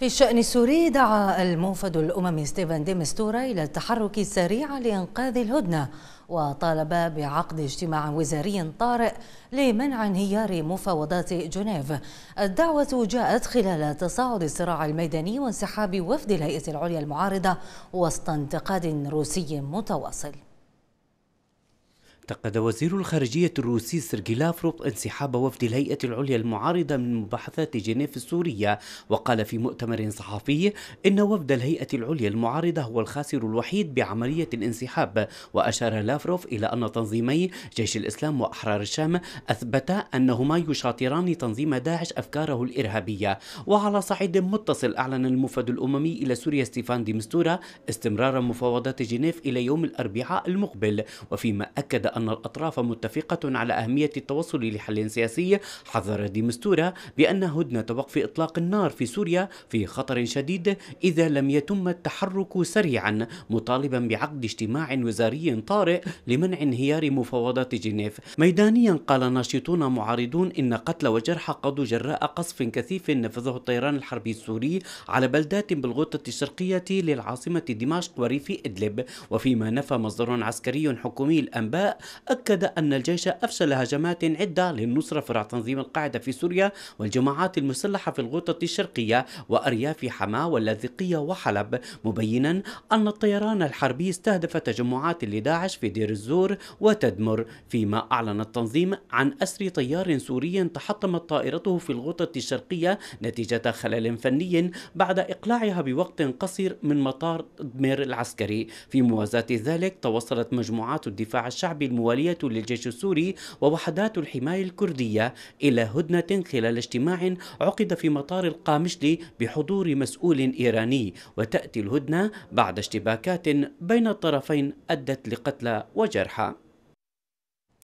في الشأن السوري دعا الموفد الأممي ستيفن ديمستورا إلى التحرك السريع لإنقاذ الهدنة وطالب بعقد اجتماع وزاري طارئ لمنع انهيار مفاوضات جنيف الدعوة جاءت خلال تصاعد الصراع الميداني وانسحاب وفد الهيئة العليا المعارضة وسط انتقاد روسي متواصل انتقد وزير الخارجية الروسي سيرجي لافروف انسحاب وفد الهيئة العليا المعارضة من مباحثات جنيف السورية وقال في مؤتمر صحفي إن وفد الهيئة العليا المعارضة هو الخاسر الوحيد بعملية الانسحاب وأشار لافروف إلى أن تنظيمي جيش الإسلام وأحرار الشام أثبتا أنهما يشاطران تنظيم داعش أفكاره الإرهابية وعلى صعيد متصل أعلن المفد الأممي إلى سوريا ستيفان ديمستورا استمرار مفاوضات جنيف إلى يوم الأربعاء المقبل وفيما أكد أن الأطراف متفقة على أهمية التوصل لحل سياسي حذر ديمستورا بأن هدنة وقف إطلاق النار في سوريا في خطر شديد إذا لم يتم التحرك سريعا مطالبا بعقد اجتماع وزاري طارئ لمنع انهيار مفاوضات جنيف ميدانيا قال ناشطون معارضون إن قتل وجرح قضوا جراء قصف كثيف نفذه الطيران الحربي السوري على بلدات بالغوطة الشرقية للعاصمة دمشق وريف إدلب وفيما نفى مصدر عسكري حكومي الأنباء أكد أن الجيش أفشل هجمات عدة للنصرة فرع تنظيم القاعدة في سوريا والجماعات المسلحة في الغوطة الشرقية وأرياف حماة واللاذقية وحلب مبينا أن الطيران الحربي استهدف تجمعات لداعش في دير الزور وتدمر فيما أعلن التنظيم عن أسر طيار سوري تحطمت طائرته في الغوطة الشرقية نتيجة خلل فني بعد إقلاعها بوقت قصير من مطار دمير العسكري في موازاة ذلك توصلت مجموعات الدفاع الشعبي الموالية للجيش السوري ووحدات الحماية الكردية إلى هدنة خلال اجتماع عقد في مطار القامشلي بحضور مسؤول إيراني وتأتي الهدنة بعد اشتباكات بين الطرفين أدت لقتلى وجرحى